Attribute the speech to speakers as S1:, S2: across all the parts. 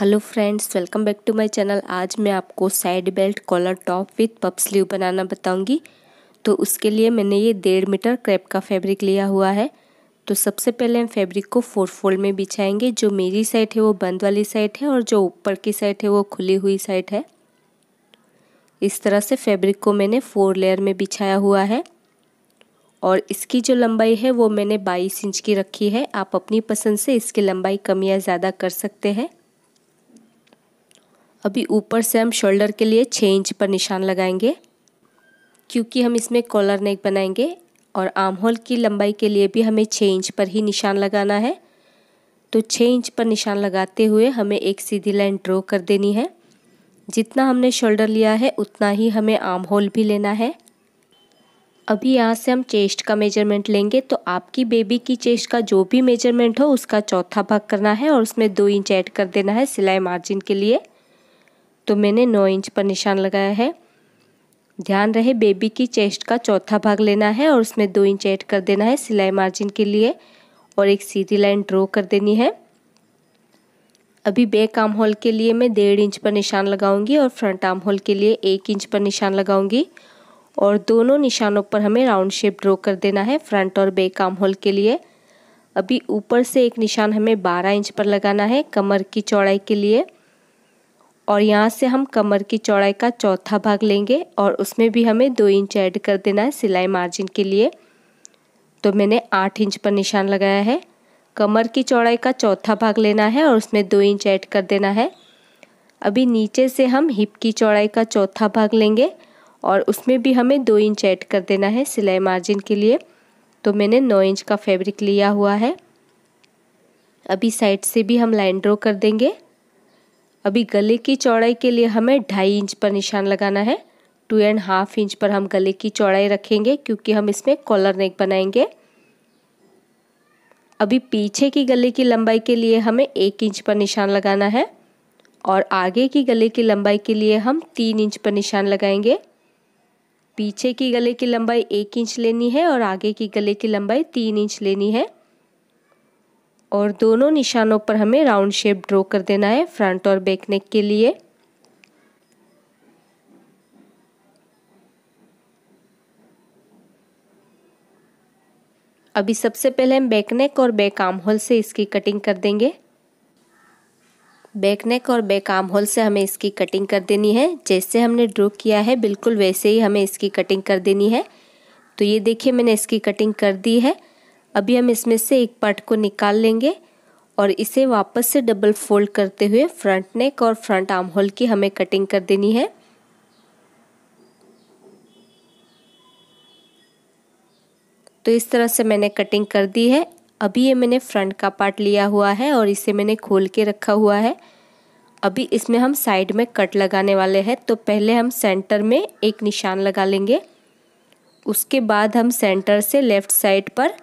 S1: Hello friends welcome back to my channel आज मैं आपको side belt collar top with puff sleeve बनाना बताऊंगी तो उसके लिए मैंने ये डेढ़ मीटर क्रेप का फैब्रिक लिया हुआ है तो सबसे पहले हम फैब्रिक को फोर फोल्ड में बिछाएंगे जो मेरी साइड है वो बंद वाली साइड है और जो ऊपर की साइड है वो खुली हुई साइड है इस तरह से फैब्रिक को मैंने फोर लेयर में बिछाया हुआ है और इसकी जो लंबाई है वो मैंने बाईस इंच की रखी है आप अपनी पसंद से इसकी लंबाई कम या ज़्यादा कर सकते हैं अभी ऊपर से हम शोल्डर के लिए छः इंच पर निशान लगाएंगे क्योंकि हम इसमें कॉलर नेक बनाएंगे और आर्म होल की लंबाई के लिए भी हमें छः इंच पर ही निशान लगाना है तो छः इंच पर निशान लगाते हुए हमें एक सीधी लाइन ड्रॉ कर देनी है जितना हमने शोल्डर लिया है उतना ही हमें आर्म होल भी लेना है अभी यहाँ से हम चेस्ट का मेजरमेंट लेंगे तो आपकी बेबी की चेस्ट का जो भी मेजरमेंट हो उसका चौथा भाग करना है और उसमें दो इंच ऐड कर देना है सिलाई मार्जिन के लिए तो मैंने नौ इंच पर निशान लगाया है ध्यान रहे बेबी की चेस्ट का चौथा भाग लेना है और उसमें दो इंच ऐड कर देना है सिलाई मार्जिन के लिए और एक सीधी लाइन ड्रॉ कर देनी है अभी बैक आर्म होल के लिए मैं डेढ़ इंच पर निशान लगाऊंगी और फ्रंट आर्म होल के लिए एक इंच पर निशान लगाऊंगी और दोनों निशानों पर हमें राउंड शेप ड्रॉ कर देना है फ्रंट और बैक आर्म होल के लिए अभी ऊपर से एक निशान हमें बारह इंच पर लगाना है कमर की चौड़ाई के लिए और यहाँ से हम कमर की चौड़ाई का चौथा भाग लेंगे और उसमें भी हमें दो इंच ऐड कर देना है सिलाई मार्जिन के लिए तो मैंने आठ इंच पर निशान लगाया है कमर की चौड़ाई का चौथा भाग लेना है और उसमें दो इंच ऐड कर देना है अभी नीचे से हम हिप की चौड़ाई का चौथा भाग लेंगे और उसमें भी हमें दो इंच ऐड कर देना है सिलाई मार्जिन के लिए तो मैंने नौ इंच का फैब्रिक लिया हुआ है अभी साइड से भी हम लाइन ड्रॉ कर देंगे अभी गले की चौड़ाई के लिए हमें ढाई इंच पर निशान लगाना है टू एंड हाफ इंच पर हम गले की चौड़ाई रखेंगे क्योंकि हम इसमें कॉलर नेक बनाएंगे अभी पीछे की गले की लंबाई के लिए हमें एक इंच पर निशान लगाना है और आगे की गले की लंबाई के लिए हम तीन इंच पर निशान लगाएंगे पीछे की गले की लंबाई एक इंच लेनी है और आगे की गले की लंबाई तीन इंच लेनी है और दोनों निशानों पर हमें राउंड शेप ड्रॉ कर देना है फ्रंट और बैक नेक के लिए अभी सबसे पहले हम बैक नेक और बैक आर्म होल से इसकी कटिंग कर देंगे बैक नेक और बैक आर्म होल से हमें इसकी कटिंग कर देनी है जैसे हमने ड्रॉ किया है बिल्कुल वैसे ही हमें इसकी कटिंग कर देनी है तो ये देखिए मैंने इसकी कटिंग कर दी है अभी हम इसमें से एक पार्ट को निकाल लेंगे और इसे वापस से डबल फोल्ड करते हुए फ्रंट नेक और फ्रंट आर्म होल की हमें कटिंग कर देनी है तो इस तरह से मैंने कटिंग कर दी है अभी ये मैंने फ्रंट का पार्ट लिया हुआ है और इसे मैंने खोल के रखा हुआ है अभी इसमें हम साइड में कट लगाने वाले हैं तो पहले हम सेंटर में एक निशान लगा लेंगे उसके बाद हम सेंटर से लेफ़्ट साइड पर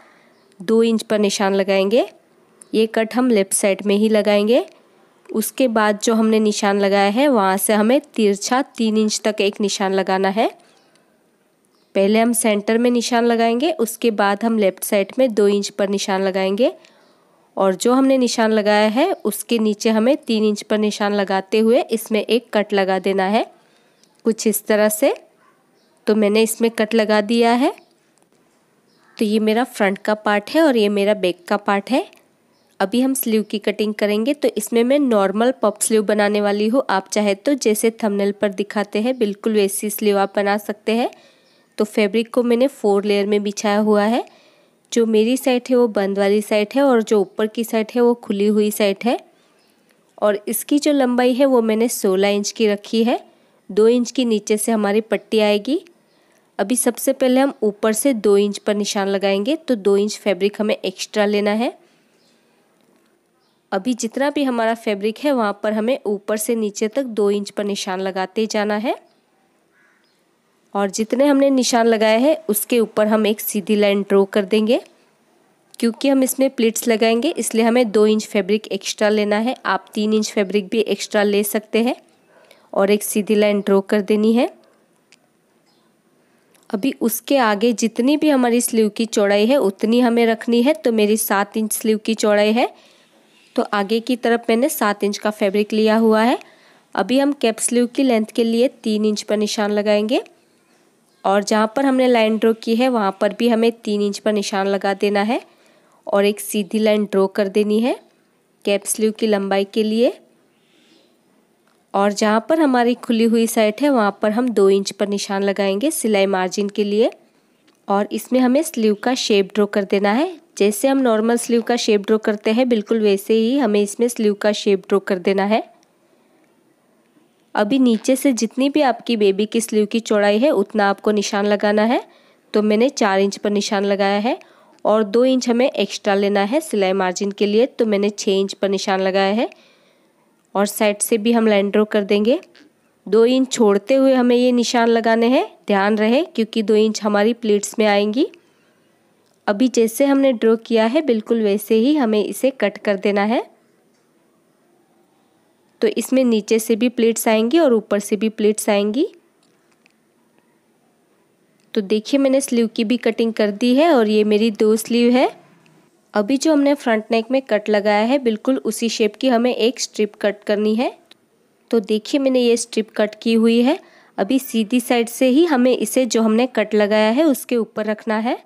S1: दो इंच पर निशान लगाएंगे ये कट हम लेफ़्ट साइड में ही लगाएंगे उसके बाद जो हमने निशान लगाया है वहाँ से हमें तिरछा तीन इंच तक एक निशान लगाना है पहले हम सेंटर में निशान लगाएंगे उसके बाद हम लेफ़्ट साइड में दो इंच पर निशान लगाएंगे और जो हमने निशान लगाया है उसके नीचे हमें तीन इंच पर निशान लगाते हुए इसमें एक कट लगा देना है कुछ इस तरह से तो मैंने इसमें कट लगा दिया है तो ये मेरा फ्रंट का पार्ट है और ये मेरा बैक का पार्ट है अभी हम स्लीव की कटिंग करेंगे तो इसमें मैं नॉर्मल पॉप स्लीव बनाने वाली हूँ आप चाहे तो जैसे थंबनेल पर दिखाते हैं बिल्कुल वैसी स्लीव आप बना सकते हैं तो फैब्रिक को मैंने फोर लेयर में बिछाया हुआ है जो मेरी साइड है वो बंद वाली साइड है और जो ऊपर की साइड है वो खुली हुई साइड है और इसकी जो लंबाई है वो मैंने सोलह इंच की रखी है दो इंच की नीचे से हमारी पट्टी आएगी अभी सबसे पहले हम ऊपर से दो इंच पर निशान लगाएंगे तो दो इंच फैब्रिक हमें एक्स्ट्रा लेना है अभी जितना भी हमारा फैब्रिक है वहाँ पर हमें ऊपर से नीचे तक दो इंच पर निशान लगाते जाना है और जितने हमने निशान लगाए हैं उसके ऊपर हम एक सीधी लाइन ड्रॉ कर देंगे क्योंकि हम इसमें प्लेट्स लगाएंगे इसलिए हमें दो इंच फैब्रिक एक्स्ट्रा लेना है आप तीन इंच फैब्रिक भी एक्स्ट्रा ले सकते हैं और एक सीधी लाइन ड्रॉ कर देनी है अभी उसके आगे जितनी भी हमारी स्लीव की चौड़ाई है उतनी हमें रखनी है तो मेरी सात इंच स्लीव की चौड़ाई है तो आगे की तरफ मैंने सात इंच का फैब्रिक लिया हुआ है अभी हम कैप स्लीव की लेंथ के लिए तीन इंच पर निशान लगाएंगे और जहाँ पर हमने लाइन ड्रॉ की है वहाँ पर भी हमें तीन इंच पर निशान लगा देना है और एक सीधी लाइन ड्रॉ कर देनी है कैप स्लीव की लंबाई के लिए और जहाँ पर हमारी खुली हुई साइड है वहाँ पर हम दो इंच पर निशान लगाएंगे सिलाई मार्जिन के लिए और इसमें हमें स्लीव का शेप ड्रॉ कर देना है जैसे हम नॉर्मल स्लीव का शेप ड्रॉ करते हैं बिल्कुल वैसे ही हमें इसमें स्लीव का शेप ड्रॉ कर देना है अभी नीचे से जितनी भी आपकी बेबी की स्लीव की चौड़ाई है उतना आपको निशान लगाना है तो मैंने चार इंच पर निशान लगाया है और दो इंच हमें एक्स्ट्रा लेना है सिलाई मार्जिन के लिए तो मैंने छः इंच पर निशान लगाया है और साइड से भी हम लाइन ड्रॉ कर देंगे दो इंच छोड़ते हुए हमें ये निशान लगाने हैं ध्यान रहे क्योंकि दो इंच हमारी प्लेट्स में आएंगी अभी जैसे हमने ड्रॉ किया है बिल्कुल वैसे ही हमें इसे कट कर देना है तो इसमें नीचे से भी प्लेट्स आएंगी और ऊपर से भी प्लेट्स आएंगी तो देखिए मैंने स्लीव की भी कटिंग कर दी है और ये मेरी दो स्लीव है अभी जो हमने फ्रंट नेक में कट लगाया है बिल्कुल उसी शेप की हमें एक स्ट्रिप कट करनी है तो देखिए मैंने ये स्ट्रिप कट की हुई है अभी सीधी साइड से ही हमें इसे जो हमने कट लगाया है उसके ऊपर रखना है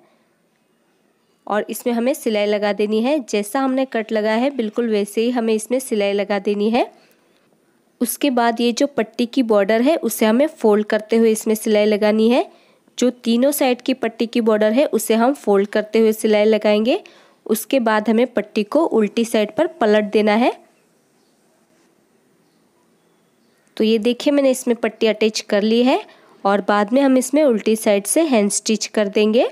S1: और इसमें हमें सिलाई लगा देनी है जैसा हमने कट लगाया है बिल्कुल वैसे ही हमें इसमें सिलाई लगा देनी है उसके बाद ये जो पट्टी की बॉर्डर है उसे हमें फोल्ड करते हुए इसमें सिलाई लगानी है जो तीनों साइड की पट्टी की बॉर्डर है उसे हम फोल्ड करते हुए सिलाई लगाएंगे उसके बाद हमें पट्टी को उल्टी साइड पर पलट देना है तो ये देखिए मैंने इसमें पट्टी अटैच कर ली है और बाद में हम इसमें उल्टी साइड से हैंड स्टिच कर देंगे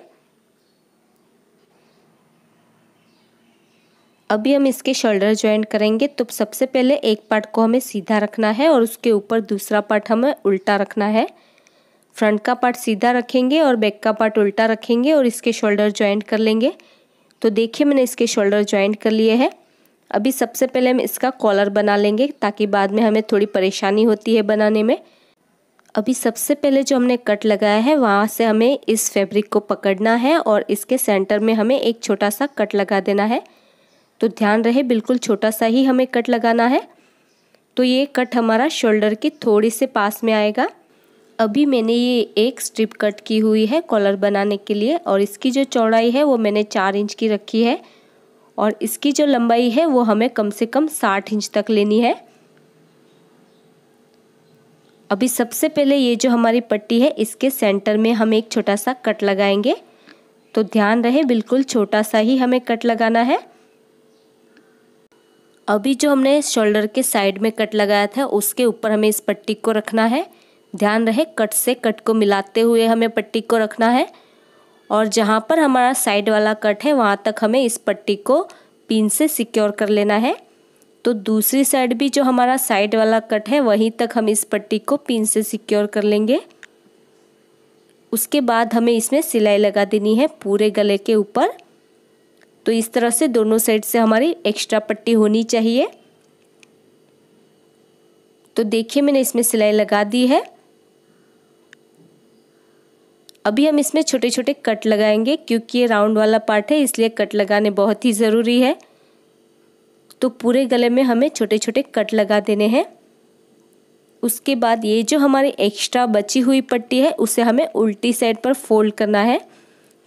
S1: अभी हम इसके शोल्डर ज्वाइंट करेंगे तो सबसे पहले एक पार्ट को हमें सीधा रखना है और उसके ऊपर दूसरा पार्ट हमें उल्टा रखना है फ्रंट का पार्ट सीधा रखेंगे और बैक का पार्ट उल्टा रखेंगे और इसके शोल्डर ज्वाइंट कर लेंगे तो देखिए मैंने इसके शोल्डर ज्वाइंट कर लिए हैं अभी सबसे पहले हम इसका कॉलर बना लेंगे ताकि बाद में हमें थोड़ी परेशानी होती है बनाने में अभी सबसे पहले जो हमने कट लगाया है वहाँ से हमें इस फैब्रिक को पकड़ना है और इसके सेंटर में हमें एक छोटा सा कट लगा देना है तो ध्यान रहे बिल्कुल छोटा सा ही हमें कट लगाना है तो ये कट हमारा शोल्डर के थोड़ी से पास में आएगा अभी मैंने ये एक स्ट्रिप कट की हुई है कॉलर बनाने के लिए और इसकी जो चौड़ाई है वो मैंने चार इंच की रखी है और इसकी जो लंबाई है वो हमें कम से कम साठ इंच तक लेनी है अभी सबसे पहले ये जो हमारी पट्टी है इसके सेंटर में हम एक छोटा सा कट लगाएंगे तो ध्यान रहे बिल्कुल छोटा सा ही हमें कट लगाना है अभी जो हमने शोल्डर के साइड में कट लगाया था उसके ऊपर हमें इस पट्टी को रखना है ध्यान रहे कट से कट को मिलाते हुए हमें पट्टी को रखना है और जहाँ पर हमारा साइड वाला कट है वहाँ तक हमें इस पट्टी को पिन से सिक्योर कर लेना है तो दूसरी साइड भी जो हमारा साइड वाला कट है वहीं तक हम इस पट्टी को पिन से सिक्योर कर लेंगे उसके बाद हमें इसमें सिलाई लगा देनी है पूरे गले के ऊपर तो इस तरह से दोनों साइड से हमारी एक्स्ट्रा पट्टी होनी चाहिए तो देखिए मैंने इसमें सिलाई लगा दी है अभी हम इसमें छोटे छोटे कट लगाएंगे क्योंकि ये राउंड वाला पार्ट है इसलिए कट लगाने बहुत ही ज़रूरी है तो पूरे गले में हमें छोटे छोटे कट लगा देने हैं उसके बाद ये जो हमारी एक्स्ट्रा बची हुई पट्टी है उसे हमें उल्टी साइड पर फोल्ड करना है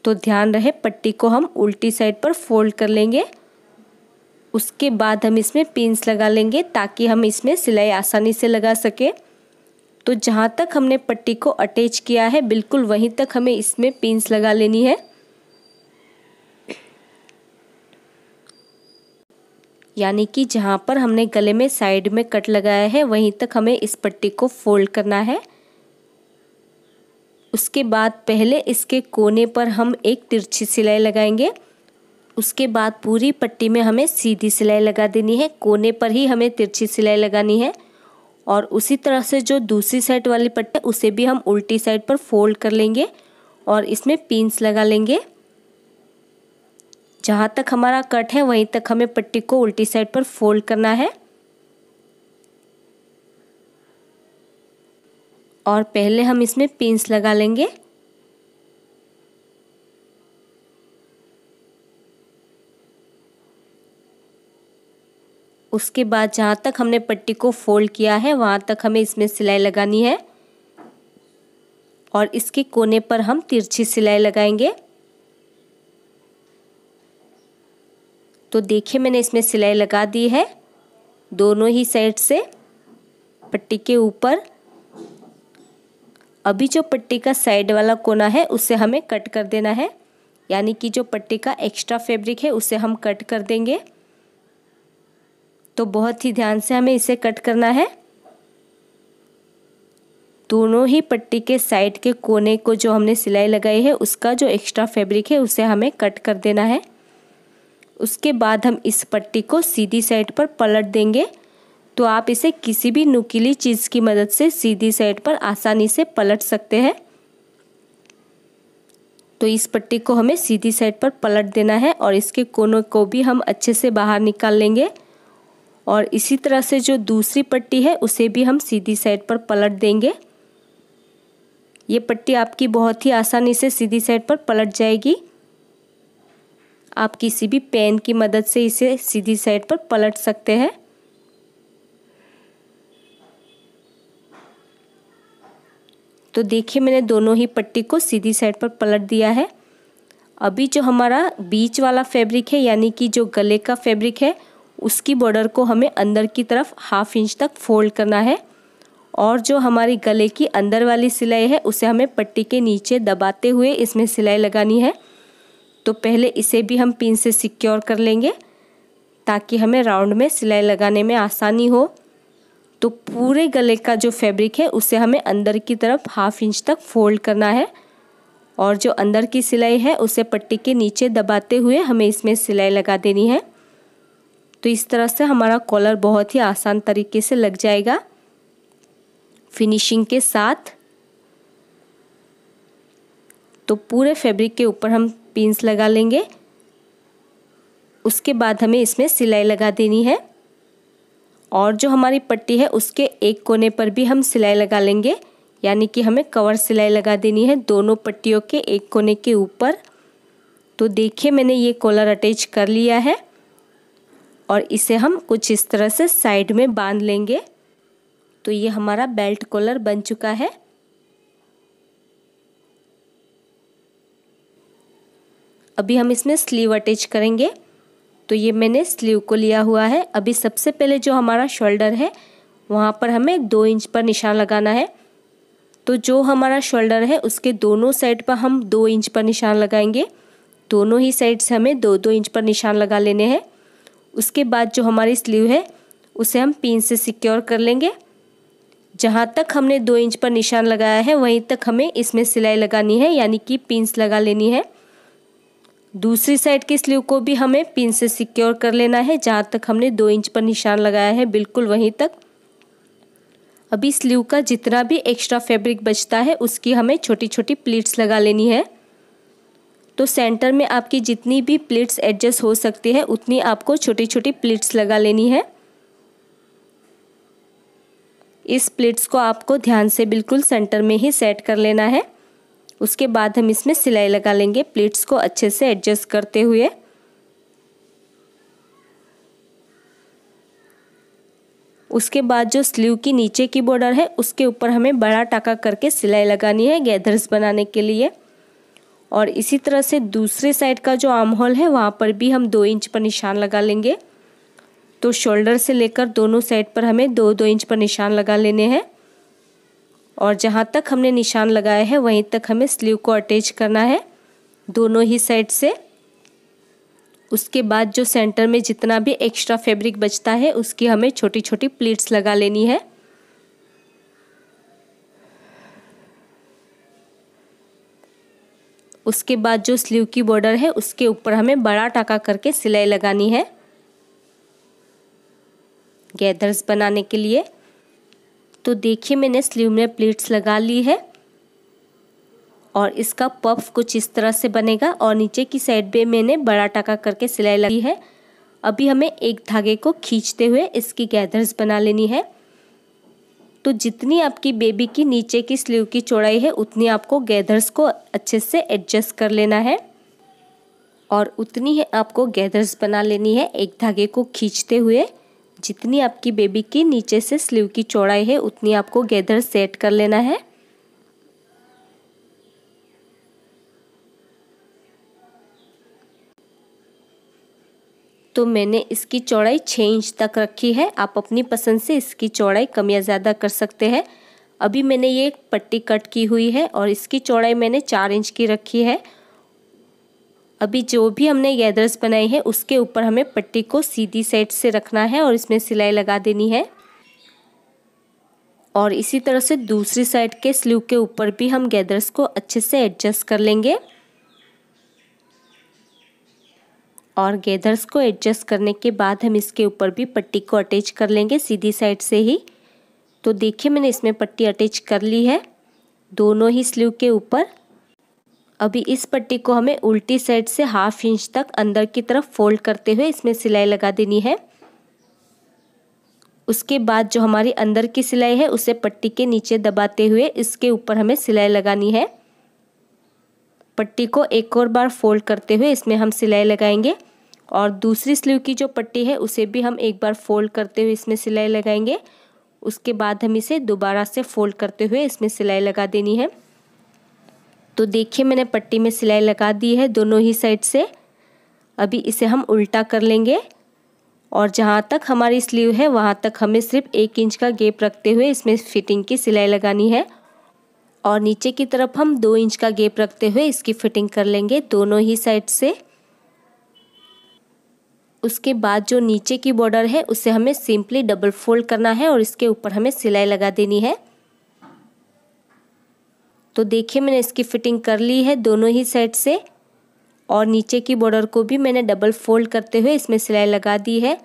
S1: तो ध्यान रहे पट्टी को हम उल्टी साइड पर फोल्ड कर लेंगे उसके बाद हम इसमें पिंस लगा लेंगे ताकि हम इसमें सिलाई आसानी से लगा सकें तो जहाँ तक हमने पट्टी को अटैच किया है बिल्कुल वहीं तक हमें इसमें पिंस लगा लेनी है यानी कि जहाँ पर हमने गले में साइड में कट लगाया है वहीं तक हमें इस पट्टी को फोल्ड करना है उसके बाद पहले इसके कोने पर हम एक तिरछी सिलाई लगाएंगे उसके बाद पूरी पट्टी में हमें सीधी सिलाई लगा देनी है कोने पर ही हमें तिरछी सिलाई लगानी है और उसी तरह से जो दूसरी साइड वाली पट्टी है उसे भी हम उल्टी साइड पर फोल्ड कर लेंगे और इसमें पिंस लगा लेंगे जहाँ तक हमारा कट है वहीं तक हमें पट्टी को उल्टी साइड पर फोल्ड करना है और पहले हम इसमें पिंस लगा लेंगे उसके बाद जहाँ तक हमने पट्टी को फोल्ड किया है वहाँ तक हमें इसमें सिलाई लगानी है और इसके कोने पर हम तिरछी सिलाई लगाएंगे तो देखिए मैंने इसमें सिलाई लगा दी है दोनों ही साइड से पट्टी के ऊपर अभी जो पट्टी का साइड वाला कोना है उसे हमें कट कर देना है यानी कि जो पट्टी का एक्स्ट्रा फैब्रिक है उसे हम कट कर देंगे तो बहुत ही ध्यान से हमें इसे कट करना है दोनों ही पट्टी के साइड के कोने को जो हमने सिलाई लगाई है उसका जो एक्स्ट्रा फैब्रिक है उसे हमें कट कर देना है उसके बाद हम इस पट्टी को सीधी साइड पर पलट देंगे तो आप इसे किसी भी नुकीली चीज़ की मदद से सीधी साइड पर आसानी से पलट सकते हैं तो इस पट्टी को हमें सीधी साइड पर पलट देना है और इसके कोनों को भी हम अच्छे से बाहर निकाल लेंगे और इसी तरह से जो दूसरी पट्टी है उसे भी हम सीधी साइड पर पलट देंगे ये पट्टी आपकी बहुत ही आसानी से सीधी साइड पर पलट जाएगी आप किसी भी पेन की मदद से इसे सीधी साइड पर पलट सकते हैं तो देखिए मैंने दोनों ही पट्टी को सीधी साइड पर पलट दिया है अभी जो हमारा बीच वाला फैब्रिक है यानी कि जो गले का फैब्रिक है उसकी बॉर्डर को हमें अंदर की तरफ हाफ इंच तक फोल्ड करना है और जो हमारी गले की अंदर वाली सिलाई है उसे हमें पट्टी के नीचे दबाते हुए इसमें सिलाई लगानी है तो पहले इसे भी हम पिन से सिक्योर कर लेंगे ताकि हमें राउंड में सिलाई लगाने में आसानी हो तो पूरे गले का जो फैब्रिक है उसे हमें अंदर की तरफ हाफ इंच तक फोल्ड करना है और जो अंदर की सिलाई है उसे पट्टी के नीचे दबाते हुए हमें इसमें सिलाई लगा देनी है तो इस तरह से हमारा कॉलर बहुत ही आसान तरीके से लग जाएगा फिनिशिंग के साथ तो पूरे फैब्रिक के ऊपर हम पिंस लगा लेंगे उसके बाद हमें इसमें सिलाई लगा देनी है और जो हमारी पट्टी है उसके एक कोने पर भी हम सिलाई लगा लेंगे यानी कि हमें कवर सिलाई लगा देनी है दोनों पट्टियों के एक कोने के ऊपर तो देखिए मैंने ये कॉलर अटैच कर लिया है और इसे हम कुछ इस तरह से साइड में बांध लेंगे तो ये हमारा बेल्ट कॉलर बन चुका है अभी हम इसमें स्लीव अटैच करेंगे तो ये मैंने स्लीव को लिया हुआ है अभी सबसे पहले जो हमारा शोल्डर है वहाँ पर हमें दो इंच पर निशान लगाना है तो जो हमारा शोल्डर है उसके दोनों साइड पर हम दो इंच पर निशान लगाएंगे दोनों ही साइड से हमें दो दो इंच पर निशान लगा लेने हैं उसके बाद जो हमारी स्लीव है उसे हम पिन से सिक्योर कर लेंगे जहाँ तक हमने दो इंच पर निशान लगाया है वहीं तक हमें इसमें सिलाई लगानी है यानी कि पिंस लगा लेनी है दूसरी साइड की स्लीव को भी हमें पिन से सिक्योर कर लेना है जहाँ तक हमने दो इंच पर निशान लगाया है बिल्कुल वहीं तक अभी स्लीव का जितना भी एक्स्ट्रा फैब्रिक बचता है उसकी हमें छोटी छोटी प्लीट्स लगा लेनी है तो सेंटर में आपकी जितनी भी प्लेट्स एडजस्ट हो सकती है उतनी आपको छोटी छोटी प्लेट्स लगा लेनी है इस प्लेट्स को आपको ध्यान से बिल्कुल सेंटर में ही सेट कर लेना है उसके बाद हम इसमें सिलाई लगा लेंगे प्लेट्स को अच्छे से एडजस्ट करते हुए उसके बाद जो स्लीव की नीचे की बॉर्डर है उसके ऊपर हमें बड़ा टाका करके सिलाई लगानी है गैदर्स बनाने के लिए और इसी तरह से दूसरे साइड का जो आर्म होल है वहाँ पर भी हम दो इंच पर निशान लगा लेंगे तो शोल्डर से लेकर दोनों साइड पर हमें दो दो इंच पर निशान लगा लेने हैं और जहाँ तक हमने निशान लगाया है वहीं तक हमें स्लीव को अटैच करना है दोनों ही साइड से उसके बाद जो सेंटर में जितना भी एक्स्ट्रा फैब्रिक बचता है उसकी हमें छोटी छोटी प्लीट्स लगा लेनी है उसके बाद जो स्लीव की बॉर्डर है उसके ऊपर हमें बड़ा टाका करके सिलाई लगानी है गैदर्स बनाने के लिए तो देखिए मैंने स्लीव में प्लेट्स लगा ली है और इसका पफ कुछ इस तरह से बनेगा और नीचे की साइड पे मैंने बड़ा टाका करके सिलाई लगी है अभी हमें एक धागे को खींचते हुए इसकी गैदर्स बना लेनी है तो जितनी आपकी बेबी की नीचे की स्लीव की चौड़ाई है उतनी आपको गैदर्स को अच्छे से एडजस्ट कर लेना है और उतनी ही आपको गैदर्स बना लेनी है एक धागे को खींचते हुए जितनी आपकी बेबी की नीचे से स्लीव की चौड़ाई है उतनी आपको गैदर सेट कर लेना है तो मैंने इसकी चौड़ाई छः इंच तक रखी है आप अपनी पसंद से इसकी चौड़ाई कम या ज़्यादा कर सकते हैं अभी मैंने ये पट्टी कट की हुई है और इसकी चौड़ाई मैंने चार इंच की रखी है अभी जो भी हमने गैदर्स बनाई है उसके ऊपर हमें पट्टी को सीधी साइड से रखना है और इसमें सिलाई लगा देनी है और इसी तरह से दूसरी साइड के स्लीव के ऊपर भी हम गैदर्स को अच्छे से एडजस्ट कर लेंगे और गेदर्स को एडजस्ट करने के बाद हम इसके ऊपर भी पट्टी को अटैच कर लेंगे सीधी साइड से ही तो देखिए मैंने इसमें पट्टी अटैच कर ली है दोनों ही स्लीव के ऊपर अभी इस पट्टी को हमें उल्टी साइड से हाफ इंच तक अंदर की तरफ फोल्ड करते हुए इसमें सिलाई लगा देनी है उसके बाद जो हमारी अंदर की सिलाई है उसे पट्टी के नीचे दबाते हुए इसके ऊपर हमें सिलाई लगानी है पट्टी को एक और बार फोल्ड करते हुए इसमें हम सिलाई लगाएंगे और दूसरी स्लीव की जो पट्टी है उसे भी हम एक बार फोल्ड करते हुए इसमें सिलाई लगाएंगे उसके बाद हम इसे दोबारा से फोल्ड करते हुए इसमें सिलाई लगा देनी है तो देखिए मैंने पट्टी में सिलाई लगा दी है दोनों ही साइड से अभी इसे हम उल्टा कर लेंगे और जहाँ तक हमारी स्लीव है वहाँ तक हमें सिर्फ एक इंच का गेप रखते हुए इसमें फिटिंग की सिलाई लगानी है और नीचे की तरफ हम दो इंच का गेप रखते हुए इसकी फिटिंग कर लेंगे दोनों ही साइड से उसके बाद जो नीचे की बॉर्डर है उसे हमें सिंपली डबल फोल्ड करना है और इसके ऊपर हमें सिलाई लगा देनी है तो देखिए मैंने इसकी फिटिंग कर ली है दोनों ही साइड से और नीचे की बॉर्डर को भी मैंने डबल फोल्ड करते हुए इसमें सिलाई लगा दी है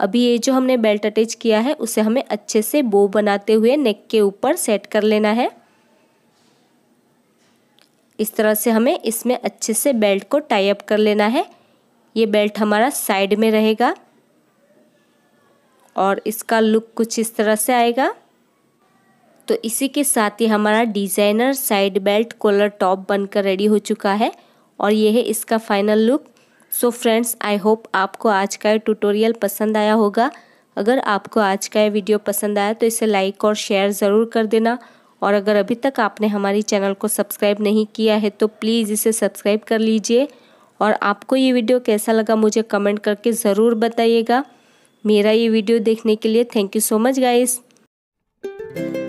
S1: अभी ये जो हमने बेल्ट अटैच किया है उसे हमें अच्छे से बो बनाते हुए नेक के ऊपर सेट कर लेना है इस तरह से हमें इसमें अच्छे से बेल्ट को टाई अप कर लेना है ये बेल्ट हमारा साइड में रहेगा और इसका लुक कुछ इस तरह से आएगा तो इसी के साथ ही हमारा designer side belt collar top बनकर रेडी हो चुका है और ये है इसका final look so friends I hope आपको आज का ये ट्यूटोरियल पसंद आया होगा अगर आपको आज का ये वीडियो पसंद आया तो इसे लाइक और शेयर ज़रूर कर देना और अगर अभी तक आपने हमारी चैनल को सब्सक्राइब नहीं किया है तो प्लीज़ इसे सब्सक्राइब कर लीजिए और आपको ये वीडियो कैसा लगा मुझे कमेंट करके ज़रूर बताइएगा मेरा ये वीडियो देखने के लिए thank you so much you.